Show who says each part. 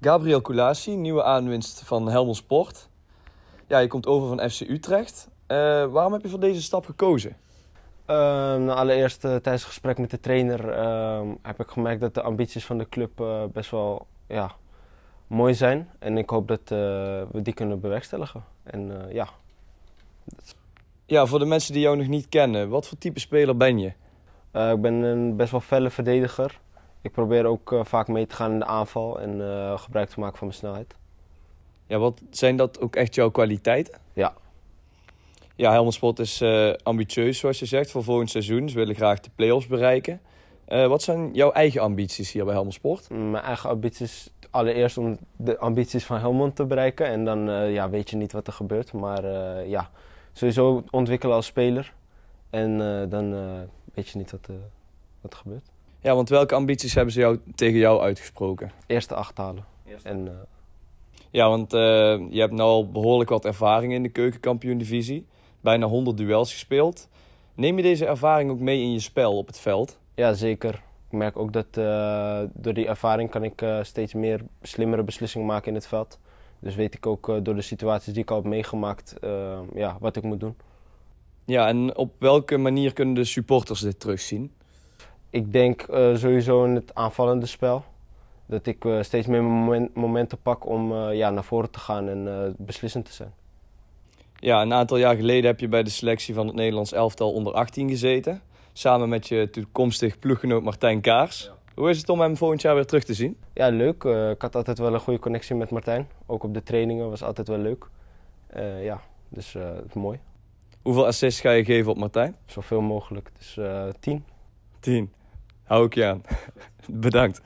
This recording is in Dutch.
Speaker 1: Gabriel Coulaci, nieuwe aanwinst van Helmond Sport. Ja, je komt over van FC Utrecht. Eh, waarom heb je voor deze stap gekozen? Ehm, nou, allereerst eh, tijdens het
Speaker 2: gesprek met de trainer ehm, heb ik gemerkt dat de ambities van de club eh, best wel ja, mooi zijn. En ik hoop dat we die kunnen bewerkstelligen. En
Speaker 1: ja. Ja, voor de mensen die jou nog niet kennen, wat voor type speler ben je? ik
Speaker 2: ben een best wel felle verdediger ik probeer ook eh, vaak mee te gaan in de aanval en eh,
Speaker 1: gebruik te maken van mijn snelheid. Ja, wat zijn dat ook echt jouw kwaliteiten? Ja. Ja, Sport is eh, ambitieus, zoals je zegt, voor volgend seizoen. Ze willen graag de play-offs bereiken. wat zijn jouw eigen ambities hier bij Sport? Mm, mijn eigen ambities,
Speaker 2: allereerst om de ambities van Helmond te bereiken. En dan ja, weet je niet wat er gebeurt. Maar ja, sowieso ontwikkelen als speler. En dan weet je niet wat, wat er gebeurt.
Speaker 1: Ja, want welke ambities hebben ze jou, tegen jou uitgesproken? Eerste acht halen. En, eh, Ja, want eh, je hebt nu al behoorlijk wat ervaring in de keukenkampioen-divisie. Bijna 100 duels gespeeld. Neem je deze ervaring ook mee in je spel op het
Speaker 2: veld? Ja, zeker. Ik merk ook dat eh, door die ervaring kan ik steeds meer slimmere beslissingen maken in het veld. Dus weet ik ook door de situaties die ik al heb meegemaakt ja, wat ik moet doen.
Speaker 1: Ja, en op welke manier kunnen de supporters dit terugzien?
Speaker 2: ik denk eh, sowieso in het aanvallende spel. Dat ik eh, steeds meer momenten pak om eh, ja, naar voren te gaan en beslissend te zijn.
Speaker 1: Ja, een aantal jaar geleden heb je bij de selectie van het Nederlands elftal onder 18 gezeten. Samen met je toekomstig ploeggenoot Martijn Kaars. Hoe is het om hem volgend jaar weer terug te zien? Ja, leuk. ik had altijd
Speaker 2: wel een goede connectie met Martijn. Ook op de trainingen was altijd wel leuk. ja,
Speaker 1: dus is mooi. Hoeveel assists ga je geven op Martijn? Zoveel mogelijk. Dus tien. Tien, Hou ik je aan. Bedankt.